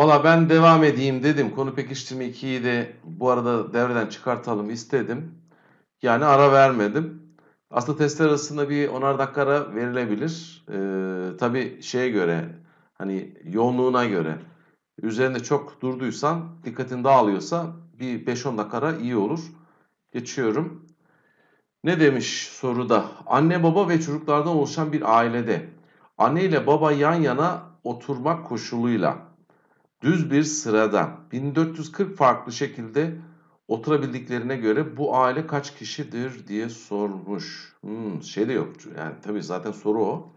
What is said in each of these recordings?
Valla ben devam edeyim dedim. Konu pekiştirme 2'yi de bu arada devreden çıkartalım istedim. Yani ara vermedim. Aslında testler arasında bir onar dakika ara verilebilir. Ee, tabii şeye göre hani yoğunluğuna göre üzerinde çok durduysan dikkatin dağılıyorsa bir 5-10 dakika ara iyi olur. Geçiyorum. Ne demiş soruda? Anne baba ve çocuklardan oluşan bir ailede anne ile baba yan yana oturmak koşuluyla düz bir sırada 1440 farklı şekilde oturabildiklerine göre bu aile kaç kişidir diye sormuş. Hmm, şey de yok yani tabii zaten soru o.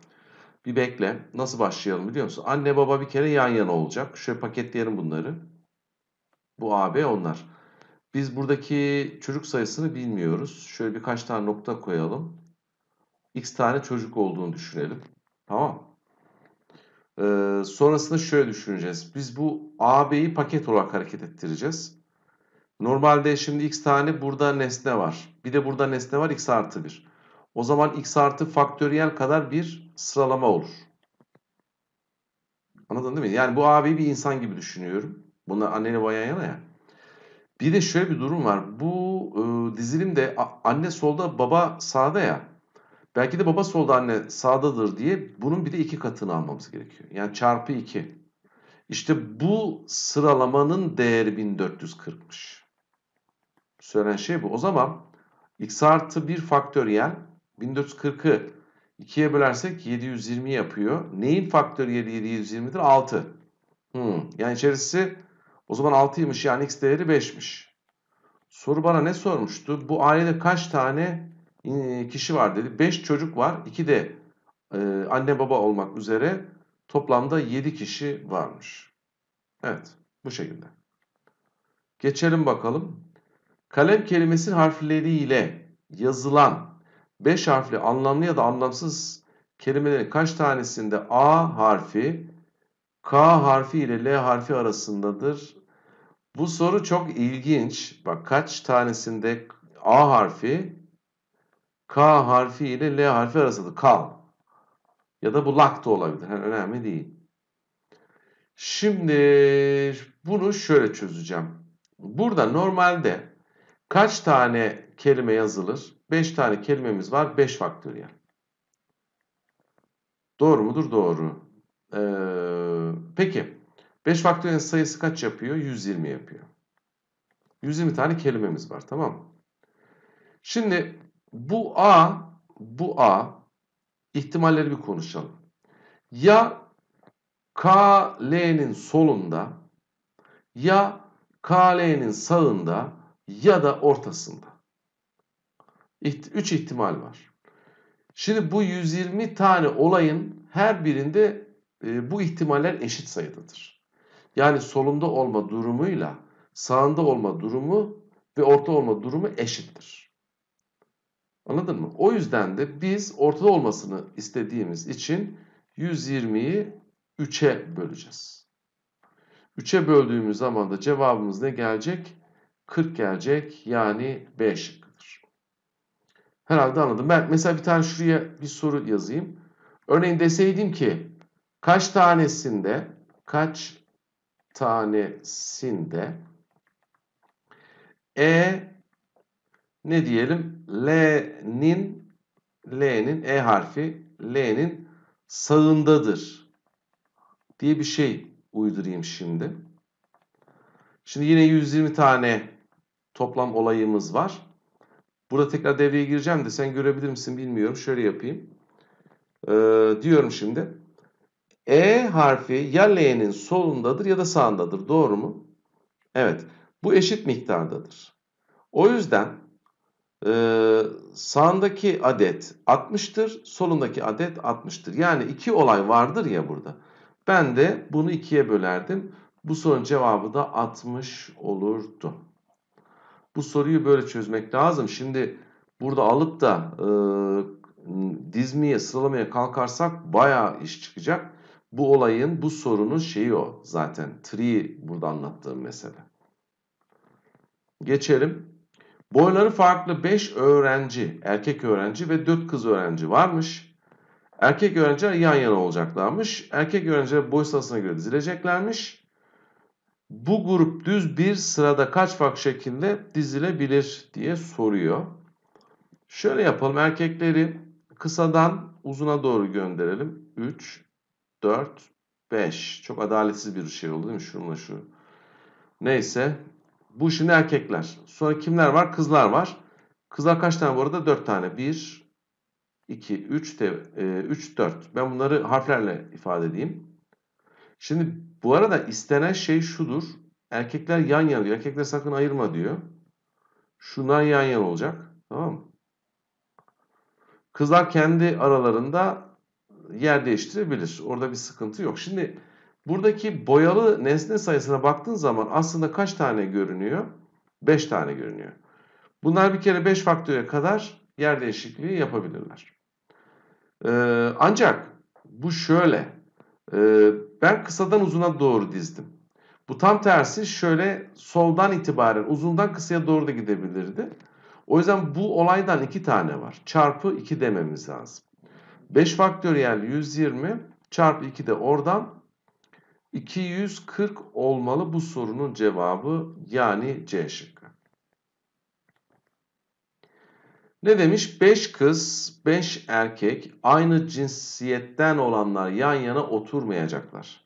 Bir bekle. Nasıl başlayalım biliyor musun? Anne baba bir kere yan yana olacak. Şöyle paketleyelim bunları. Bu AB onlar. Biz buradaki çocuk sayısını bilmiyoruz. Şöyle birkaç tane nokta koyalım. X tane çocuk olduğunu düşünelim. Tamam ee, sonrasında şöyle düşüneceğiz. Biz bu AB'yi paket olarak hareket ettireceğiz. Normalde şimdi x tane burada nesne var. Bir de burada nesne var x artı 1. O zaman x artı faktöriyel kadar bir sıralama olur. Anladın değil mi? Yani bu abi bir insan gibi düşünüyorum. Buna anneyle bayan yana ya. Bir de şöyle bir durum var. Bu e, dizilimde anne solda baba sağda ya. Belki de baba solda anne sağdadır diye bunun bir de iki katını almamız gerekiyor. Yani çarpı iki. İşte bu sıralamanın değeri 1440'mış. Söylenen şey bu. O zaman x artı 1 faktöriyel 1440'ı 2'ye bölersek 720 yapıyor. Neyin faktöriyeli 720'dir? 6. Hmm. Yani içerisi o zaman 6'ymış yani x değeri 5'miş. Soru bana ne sormuştu? Bu ailede kaç tane kişi var dedi. 5 çocuk var. 2 de anne baba olmak üzere toplamda 7 kişi varmış. Evet bu şekilde. Geçelim bakalım. Kalem kelimesi harfleriyle yazılan 5 harfli anlamlı ya da anlamsız kelimelerin kaç tanesinde A harfi K harfi ile L harfi arasındadır? Bu soru çok ilginç. Bak kaç tanesinde A harfi K harfi ile L harfi arasında kal. Ya da bu lak da olabilir. Yani önemli değil. Şimdi bunu şöyle çözeceğim. Burada normalde kaç tane kelime yazılır? 5 tane kelimemiz var. 5 faktöriyel. Doğru mudur? Doğru. Ee, peki. 5 faktöriyel sayısı kaç yapıyor? 120 yapıyor. 120 tane kelimemiz var. Tamam mı? Şimdi bu A, bu A ihtimalleri bir konuşalım. Ya KL'nin solunda ya KL'nin sağında ya da ortasında. Üç ihtimal var. Şimdi bu 120 tane olayın her birinde e, bu ihtimaller eşit sayıdadır. Yani solunda olma durumuyla sağında olma durumu ve orta olma durumu eşittir. Anladın mı? O yüzden de biz ortada olmasını istediğimiz için 120'yi 3'e böleceğiz. 3'e böldüğümüz zaman da cevabımız ne gelecek? 40 gelecek yani B şıkkıdır. Herhalde anladım. Ben mesela bir tane şuraya bir soru yazayım. Örneğin deseydim ki kaç tanesinde kaç tanesinde E ne diyelim? L'nin L'nin E harfi L'nin sağındadır diye bir şey uydurayım şimdi. Şimdi yine 120 tane toplam olayımız var. Burada tekrar devreye gireceğim de sen görebilir misin bilmiyorum. Şöyle yapayım. Ee, diyorum şimdi. E harfi ya L'nin solundadır ya da sağındadır. Doğru mu? Evet. Bu eşit miktardadır. O yüzden ee, sağındaki adet 60'tır, solundaki adet 60'tır. Yani iki olay vardır ya burada. Ben de bunu ikiye bölerdim. Bu sorunun cevabı da 60 olurdu. Bu soruyu böyle çözmek lazım. Şimdi burada alıp da e, dizmeye, sıralamaya kalkarsak bayağı iş çıkacak. Bu olayın, bu sorunun şeyi o zaten. Tree burada anlattığım mesele. Geçelim. Boyları farklı 5 öğrenci, erkek öğrenci ve 4 kız öğrenci varmış. Erkek öğrenciler yan yana olacaklarmış. Erkek öğrenciler boy sırasına göre dizileceklermiş. Bu grup düz bir sırada kaç farklı şekilde dizilebilir diye soruyor. Şöyle yapalım. Erkekleri kısadan uzuna doğru gönderelim. 3, 4, 5. Çok adaletsiz bir şey oldu değil mi? Şununla şu. Neyse bu şimdi erkekler. Sonra kimler var? Kızlar var. Kızlar kaç tane bu arada? 4 tane. 1, 2, 3, 3, 4. Ben bunları harflerle ifade edeyim. Şimdi bu arada istenen şey şudur. Erkekler yan yana diyor. Erkekler sakın ayırma diyor. Şunlar yan yana olacak. Tamam mı? Kızlar kendi aralarında yer değiştirebilir. Orada bir sıkıntı yok. Şimdi Buradaki boyalı nesne sayısına baktığın zaman aslında kaç tane görünüyor? 5 tane görünüyor. Bunlar bir kere 5 faktöre kadar yer değişikliği yapabilirler. Ee, ancak bu şöyle. Ee, ben kısadan uzuna doğru dizdim. Bu tam tersi şöyle soldan itibaren uzundan kısaya doğru da gidebilirdi. O yüzden bu olaydan 2 tane var. Çarpı 2 dememiz lazım. 5 faktöriyel 120 çarpı 2 de oradan 240 olmalı bu sorunun cevabı yani C şıkkı. Ne demiş? 5 kız, 5 erkek aynı cinsiyetten olanlar yan yana oturmayacaklar.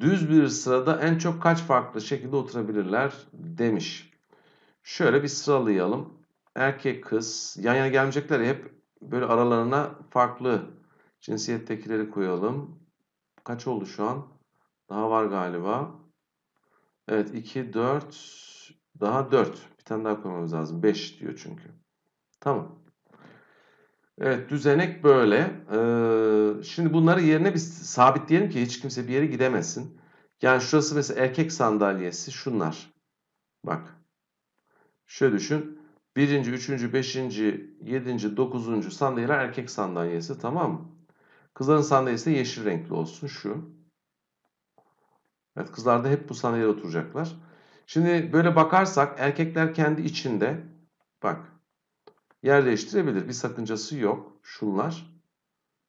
Düz bir sırada en çok kaç farklı şekilde oturabilirler demiş. Şöyle bir sıralayalım. Erkek kız yan yana gelmeyecekler hep böyle aralarına farklı cinsiyettekileri koyalım. Kaç oldu şu an? Daha var galiba. Evet 2, 4, daha 4. Bir tane daha koymamız lazım. 5 diyor çünkü. Tamam. Evet düzenek böyle. Ee, şimdi bunları yerine biz sabitleyelim ki hiç kimse bir yere gidemesin. Yani şurası mesela erkek sandalyesi şunlar. Bak. Şöyle düşün. Birinci, üçüncü, beşinci, yedinci, dokuzuncu sandalyeler erkek sandalyesi tamam mı? Kızların sandalyesi de yeşil renkli olsun şu. Evet da hep bu saniyede oturacaklar. Şimdi böyle bakarsak erkekler kendi içinde bak yerleştirebilir. Bir sakıncası yok. Şunlar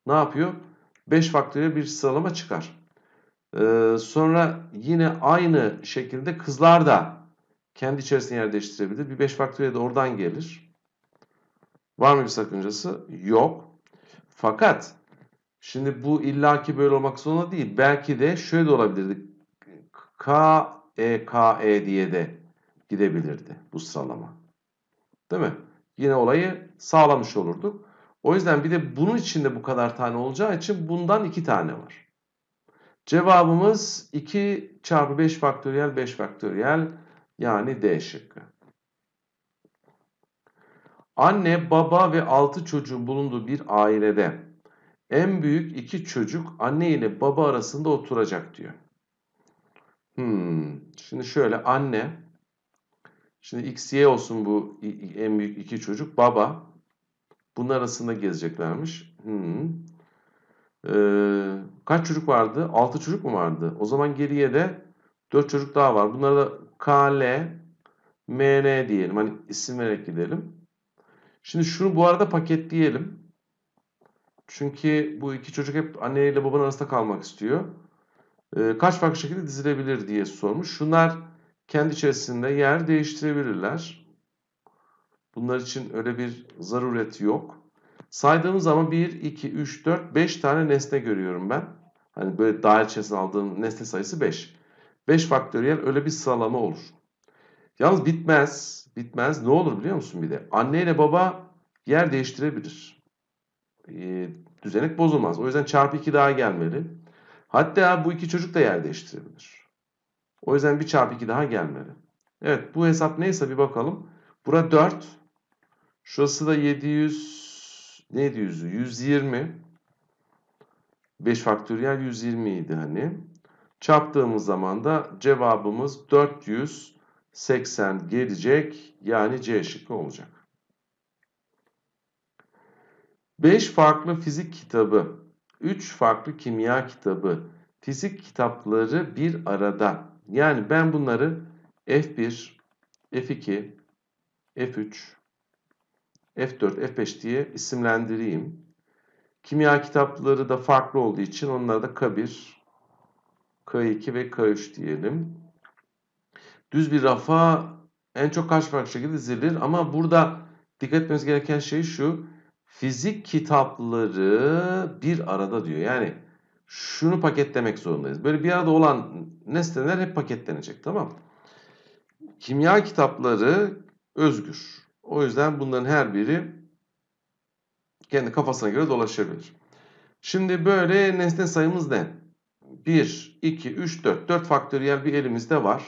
ne yapıyor? 5 faktöriyel bir sıralama çıkar. Ee, sonra yine aynı şekilde kızlar da kendi içerisinde yer değiştirebilir. Bir 5 faktöriyel de oradan gelir. Var mı bir sakıncası? Yok. Fakat şimdi bu illaki böyle olmak zorunda değil. Belki de şöyle de olabilirdi. K, E, K, E diye de gidebilirdi bu sıralama. Değil mi? Yine olayı sağlamış olurduk. O yüzden bir de bunun içinde bu kadar tane olacağı için bundan iki tane var. Cevabımız 2 çarpı 5 faktöriyel 5 faktöriyel yani D şıkkı. Anne, baba ve 6 çocuğun bulunduğu bir ailede en büyük iki çocuk anne ile baba arasında oturacak diyor. Hmm. Şimdi şöyle anne. Şimdi x, y olsun bu en büyük iki çocuk. Baba. Bunun arasında gezeceklermiş. Hmm. Ee, kaç çocuk vardı? 6 çocuk mu vardı? O zaman geriye de 4 çocuk daha var. Bunlara da K L M N diyelim. Hani isim vererek gidelim. Şimdi şunu bu arada paketleyelim. Çünkü bu iki çocuk hep anneyle babanın arasında kalmak istiyor. E, kaç farklı şekilde dizilebilir diye sormuş. Şunlar kendi içerisinde yer değiştirebilirler. Bunlar için öyle bir zaruret yok. Saydığımız zaman 1, 2, 3, 4, 5 tane nesne görüyorum ben. Hani böyle daire içerisinde aldığım nesne sayısı 5. 5 faktöriyel öyle bir sıralama olur. Yalnız bitmez. Bitmez. Ne olur biliyor musun bir de? Anne ile baba yer değiştirebilir. E, düzenek bozulmaz. O yüzden çarpı 2 daha gelmeli. Hatta bu iki çocuk da yer değiştirebilir. O yüzden bir çarpı iki daha gelmeli. Evet bu hesap neyse bir bakalım. Bura 4. Şurası da 700 ne 100? 120. 5 faktöriyel 120 idi hani. Çarptığımız zaman da cevabımız 480 gelecek. Yani C şıkkı olacak. 5 farklı fizik kitabı 3 farklı kimya kitabı, fizik kitapları bir arada. Yani ben bunları F1, F2, F3, F4, F5 diye isimlendireyim. Kimya kitapları da farklı olduğu için onlara da K1, K2 ve K3 diyelim. Düz bir rafa en çok kaç farklı şekilde dizilir ama burada dikkat etmemiz gereken şey şu. Fizik kitapları bir arada diyor. Yani şunu paketlemek zorundayız. Böyle bir arada olan nesneler hep paketlenecek tamam mı? Kimya kitapları özgür. O yüzden bunların her biri kendi kafasına göre dolaşabilir. Şimdi böyle nesne sayımız ne? 1, 2, 3, 4. 4 faktöriyel bir elimizde var.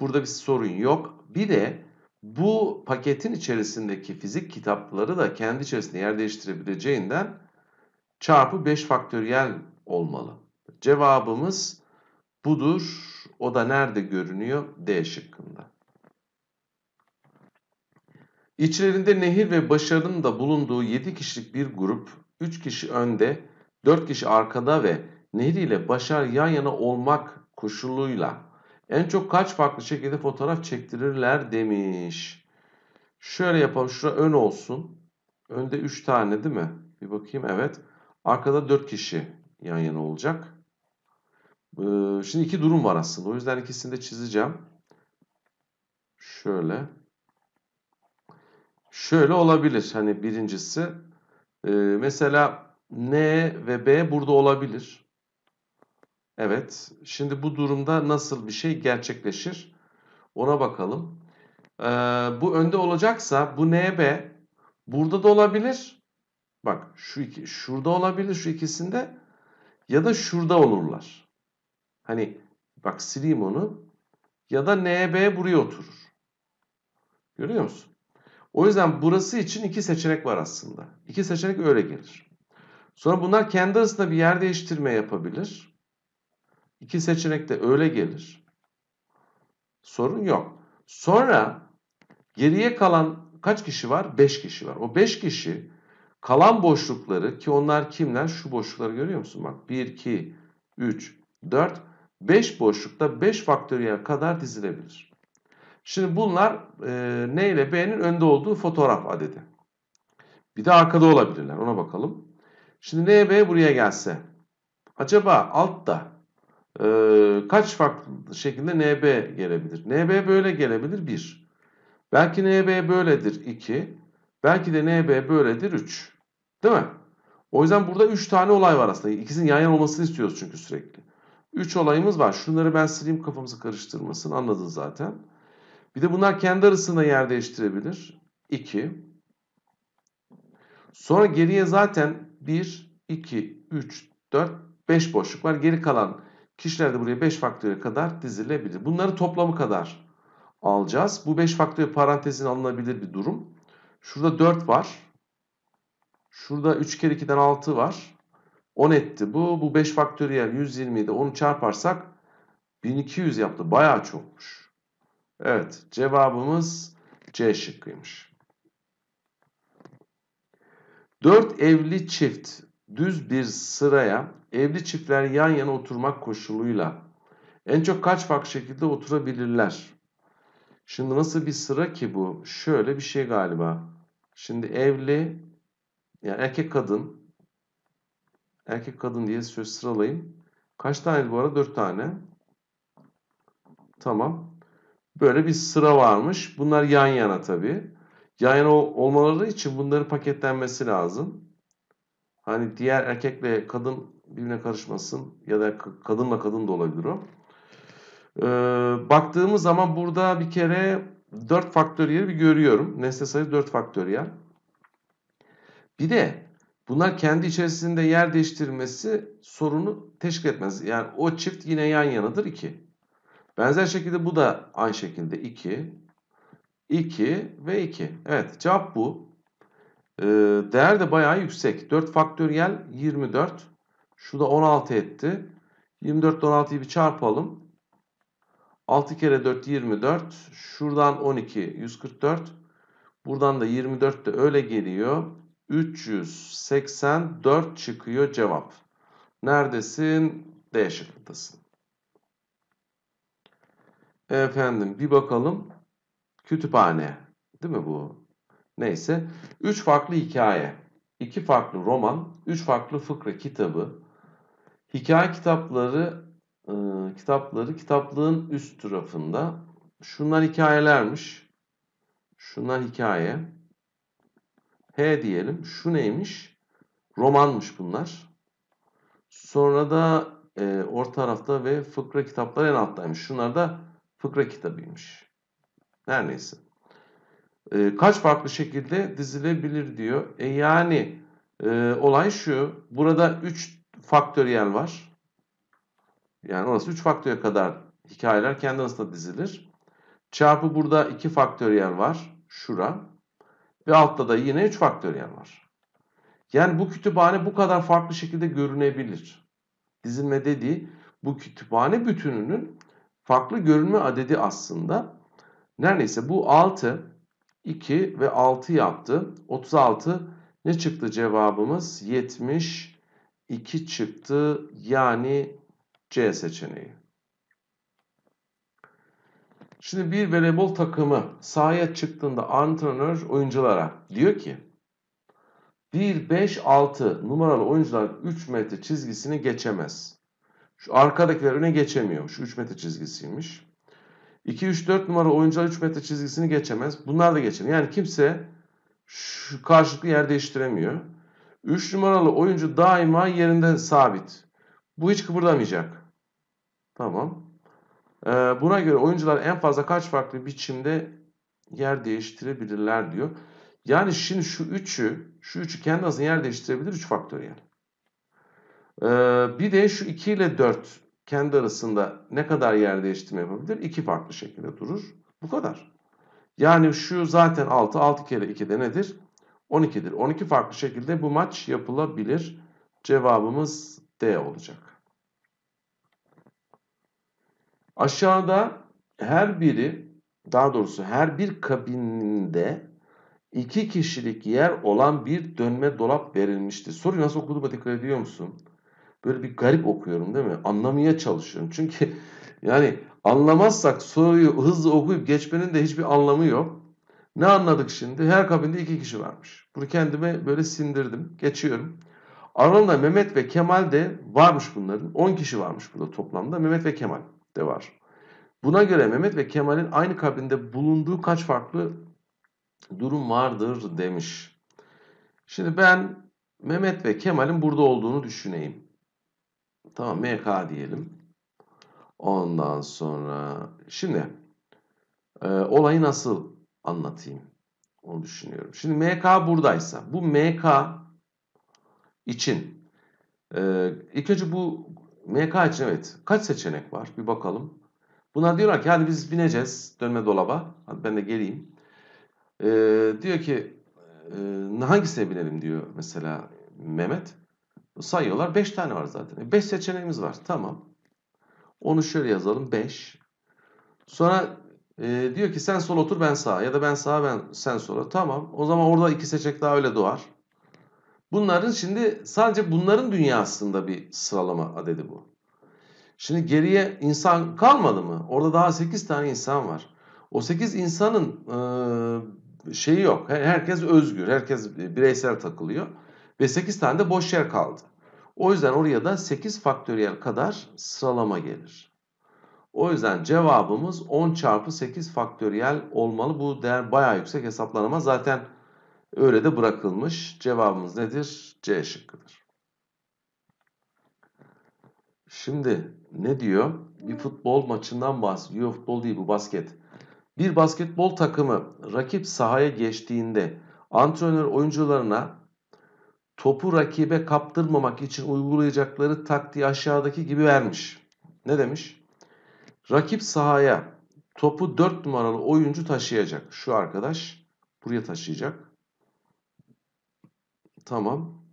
Burada bir sorun yok. Bir de bu paketin içerisindeki fizik kitapları da kendi içerisinde yer değiştirebileceğinden çarpı 5 faktöriyel olmalı. Cevabımız budur. O da nerede görünüyor? D şıkkında. İçlerinde Nehir ve Başar'ın da bulunduğu 7 kişilik bir grup, 3 kişi önde, 4 kişi arkada ve Nehir ile Başar yan yana olmak koşuluyla en çok kaç farklı şekilde fotoğraf çektirirler demiş. Şöyle yapalım. Şura ön olsun. Önde 3 tane değil mi? Bir bakayım. Evet. Arkada 4 kişi yan yana olacak. Ee, şimdi iki durum var aslında. O yüzden ikisini de çizeceğim. Şöyle. Şöyle olabilir. Hani birincisi e, mesela N ve B burada olabilir. Evet. Şimdi bu durumda nasıl bir şey gerçekleşir? Ona bakalım. Ee, bu önde olacaksa bu NB burada da olabilir. Bak şu iki, şurada olabilir şu ikisinde ya da şurada olurlar. Hani bak sileyim onu ya da NB buraya oturur. Görüyor musun? O yüzden burası için iki seçenek var aslında. İki seçenek öyle gelir. Sonra bunlar kendi arasında bir yer değiştirme yapabilir. İki seçenek de öyle gelir. Sorun yok. Sonra geriye kalan kaç kişi var? Beş kişi var. O beş kişi kalan boşlukları ki onlar kimler? Şu boşlukları görüyor musun? Bak 1, 2, 3, 4, 5 boşlukta 5 faktöriyel kadar dizilebilir. Şimdi bunlar e, N ile B'nin önde olduğu fotoğraf adedi. Bir de arkada olabilirler. Ona bakalım. Şimdi N B buraya gelse. Acaba altta e, kaç farklı şekilde NB gelebilir? NB böyle gelebilir 1. Belki NB böyledir 2. Belki de NB böyledir 3. Değil mi? O yüzden burada 3 tane olay var aslında. İkisinin yan yana olmasını istiyoruz çünkü sürekli. 3 olayımız var. Şunları ben sileyim kafamızı karıştırmasın. Anladınız zaten. Bir de bunlar kendi arasında yer değiştirebilir. 2. Sonra geriye zaten 1, 2, 3, 4, 5 boşluk var. Geri kalan Kişiler de buraya 5 faktöre kadar dizilebilir. Bunları toplamı kadar alacağız. Bu 5 faktöre parantezin alınabilir bir durum. Şurada 4 var. Şurada 3 kere 2'den 6 var. 10 etti bu. Bu 5 faktöriyel 127 onu çarparsak 1200 yaptı. Bayağı çokmuş. Evet cevabımız C şıkkıymış. 4 evli çift düz bir sıraya evli çiftler yan yana oturmak koşuluyla en çok kaç farklı şekilde oturabilirler? Şimdi nasıl bir sıra ki bu? Şöyle bir şey galiba. Şimdi evli yani erkek kadın erkek kadın diye söz sıralayayım. Kaç tane bu arada? Dört tane. Tamam. Böyle bir sıra varmış. Bunlar yan yana tabii. Yan yana olmaları için bunların paketlenmesi lazım. Hani diğer erkekle kadın birbirine karışmasın ya da kadınla kadın da olabilir o. Ee, baktığımız zaman burada bir kere 4 faktöriyeli bir görüyorum. Nesne sayısı 4 faktöriyel. Bir de bunlar kendi içerisinde yer değiştirmesi sorunu teşkil etmez. Yani o çift yine yan yanadır 2. Benzer şekilde bu da aynı şekilde 2. 2 ve 2. Evet cevap bu. Ee, değer de bayağı yüksek. 4 faktöriyel 24. Şu da 16 etti. 24 ile 16'yı bir çarpalım. 6 kere 4 24. Şuradan 12 144. Buradan da 24 de öyle geliyor. 384 çıkıyor cevap. Neredesin? D şıkkındasın. Efendim bir bakalım. Kütüphane. Değil mi bu? Neyse. 3 farklı hikaye. 2 farklı roman. 3 farklı fıkra kitabı. Hikaye kitapları e, kitapları kitaplığın üst tarafında. Şunlar hikayelermiş. Şunlar hikaye. H diyelim. Şu neymiş? Romanmış bunlar. Sonra da e, orta tarafta ve fıkra kitapları en alttaymış. Şunlar da fıkra kitabıymış. Her neyse. E, kaç farklı şekilde dizilebilir diyor. E, yani e, olay şu. Burada 3 faktöriyel var. Yani orası 3 faktöre kadar hikayeler kendi arasında dizilir. Çarpı burada 2 faktöriyel var. Şura. Ve altta da yine 3 faktöriyel var. Yani bu kütüphane bu kadar farklı şekilde görünebilir. Dizilme dediği bu kütüphane bütününün farklı görünme adedi aslında. Neredeyse bu 6, 2 ve 6 yaptı. 36 ne çıktı cevabımız? 70 2 çıktı. Yani C seçeneği. Şimdi bir voleybol takımı sahaya çıktığında antrenör oyunculara diyor ki 1, 5, 6 numaralı oyuncular 3 metre çizgisini geçemez. Şu arkadakiler öne geçemiyor. Şu 3 metre çizgisiymiş. 2, 3, 4 numara oyuncular 3 metre çizgisini geçemez. Bunlar da geçemiyor. Yani kimse şu karşılıklı yer değiştiremiyor. 3 numaralı oyuncu daima yerinde sabit. Bu hiç kıpırdamayacak. Tamam. Ee, buna göre oyuncular en fazla kaç farklı biçimde yer değiştirebilirler diyor. Yani şimdi şu üçü, şu üçü kendi arasında yer değiştirebilir 3 faktöriyel. Ee, bir de şu 2 ile 4 kendi arasında ne kadar yer değiştirme yapabilir? İki farklı şekilde durur. Bu kadar. Yani şu zaten 6, 6 kere 2 de nedir? 12'dir. 12 farklı şekilde bu maç yapılabilir. Cevabımız D olacak. Aşağıda her biri daha doğrusu her bir kabininde iki kişilik yer olan bir dönme dolap verilmiştir. Soruyu nasıl okuduğuma dikkat ediyor musun? Böyle bir garip okuyorum değil mi? Anlamaya çalışıyorum. Çünkü yani anlamazsak soruyu hızlı okuyup geçmenin de hiçbir anlamı yok. Ne anladık şimdi? Her kabinde iki kişi varmış. Bunu kendime böyle sindirdim. Geçiyorum. Aralarında Mehmet ve Kemal de varmış bunların. 10 kişi varmış burada toplamda. Mehmet ve Kemal de var. Buna göre Mehmet ve Kemal'in aynı kabinde bulunduğu kaç farklı durum vardır demiş. Şimdi ben Mehmet ve Kemal'in burada olduğunu düşüneyim. Tamam MK diyelim. Ondan sonra şimdi e, olayı nasıl anlatayım. Onu düşünüyorum. Şimdi MK buradaysa bu MK için e, ilk önce bu MK için evet kaç seçenek var bir bakalım. Buna diyorlar ki hadi biz bineceğiz dönme dolaba. Hadi ben de geleyim. E, diyor ki e, hangisine binelim diyor mesela Mehmet. Sayıyorlar 5 tane var zaten. 5 e, seçeneğimiz var. Tamam. Onu şöyle yazalım 5. Sonra e, diyor ki sen sol otur ben sağa ya da ben sağa ben sen sola. Tamam o zaman orada iki seçenek daha öyle doğar. Bunların şimdi sadece bunların dünyasında bir sıralama adedi bu. Şimdi geriye insan kalmadı mı? Orada daha 8 tane insan var. O 8 insanın e, şeyi yok. Herkes özgür, herkes bireysel takılıyor. Ve 8 tane de boş yer kaldı. O yüzden oraya da 8 faktöriyel kadar sıralama gelir. O yüzden cevabımız 10 çarpı 8 faktöriyel olmalı. Bu değer baya yüksek hesaplanama zaten öyle de bırakılmış. Cevabımız nedir? C şıkkıdır. Şimdi ne diyor? Bir futbol maçından bahsediyor. Futbol değil bu basket. Bir basketbol takımı rakip sahaya geçtiğinde antrenör oyuncularına topu rakibe kaptırmamak için uygulayacakları taktiği aşağıdaki gibi vermiş. Ne demiş? Rakip sahaya topu 4 numaralı oyuncu taşıyacak. Şu arkadaş buraya taşıyacak. Tamam.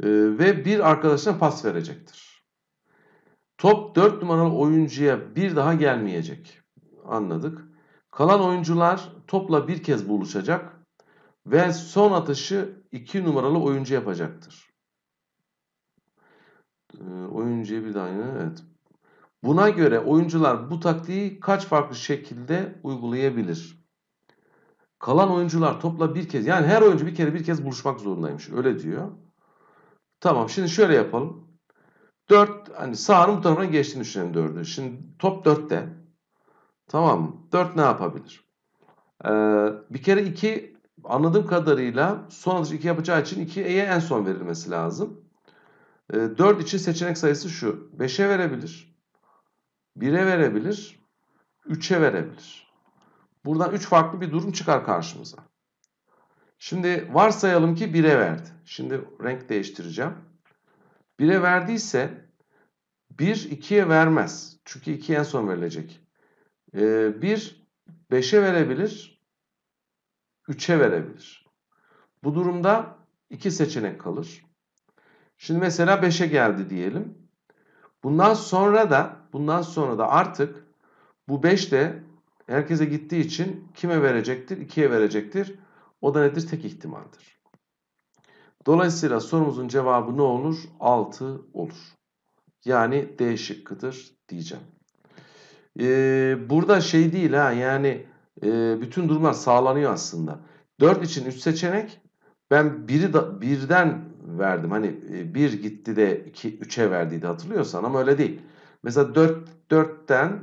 Ee, ve bir arkadaşına pas verecektir. Top 4 numaralı oyuncuya bir daha gelmeyecek. Anladık. Kalan oyuncular topla bir kez buluşacak ve son atışı 2 numaralı oyuncu yapacaktır. Ee, oyuncuya bir daha yine evet Buna göre oyuncular bu taktiği kaç farklı şekilde uygulayabilir? Kalan oyuncular topla bir kez yani her oyuncu bir kere bir kez buluşmak zorundaymış. Öyle diyor. Tamam şimdi şöyle yapalım. 4 hani sağın bu tarafına geçtiğini düşünelim 4'ü. Şimdi top 4'te. Tamam mı? 4 ne yapabilir? Ee, bir kere 2 anladığım kadarıyla son atış 2 yapacağı için 2'ye en son verilmesi lazım. Ee, 4 için seçenek sayısı şu. 5'e verebilir. 1'e verebilir, 3'e verebilir. Buradan 3 farklı bir durum çıkar karşımıza. Şimdi varsayalım ki 1'e verdi. Şimdi renk değiştireceğim. 1'e verdiyse 1 2'ye vermez. Çünkü 2 en son verilecek. 1 5'e ee, verebilir, 3'e verebilir. Bu durumda 2 seçenek kalır. Şimdi mesela 5'e geldi diyelim. Bundan sonra da bundan sonra da artık bu 5 de herkese gittiği için kime verecektir? 2'ye verecektir. O da nedir? Tek ihtimaldir. Dolayısıyla sorumuzun cevabı ne olur? 6 olur. Yani D şıkkıdır diyeceğim. Ee, burada şey değil ha yani e, bütün durumlar sağlanıyor aslında. 4 için 3 seçenek. Ben biri da, birden verdim. Hani e, bir gitti de iki üçe verdiydi hatırlıyorsan ama öyle değil. Mesela 4 4'ten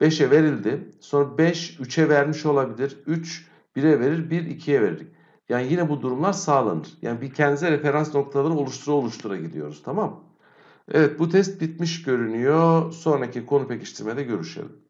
5'e verildi. Sonra 5 3'e vermiş olabilir. 3 1'e verir, 1 2'ye verir. Yani yine bu durumlar sağlanır. Yani bir kendinize referans noktaları oluştura oluştura gidiyoruz. Tamam Evet bu test bitmiş görünüyor. Sonraki konu pekiştirmede görüşelim.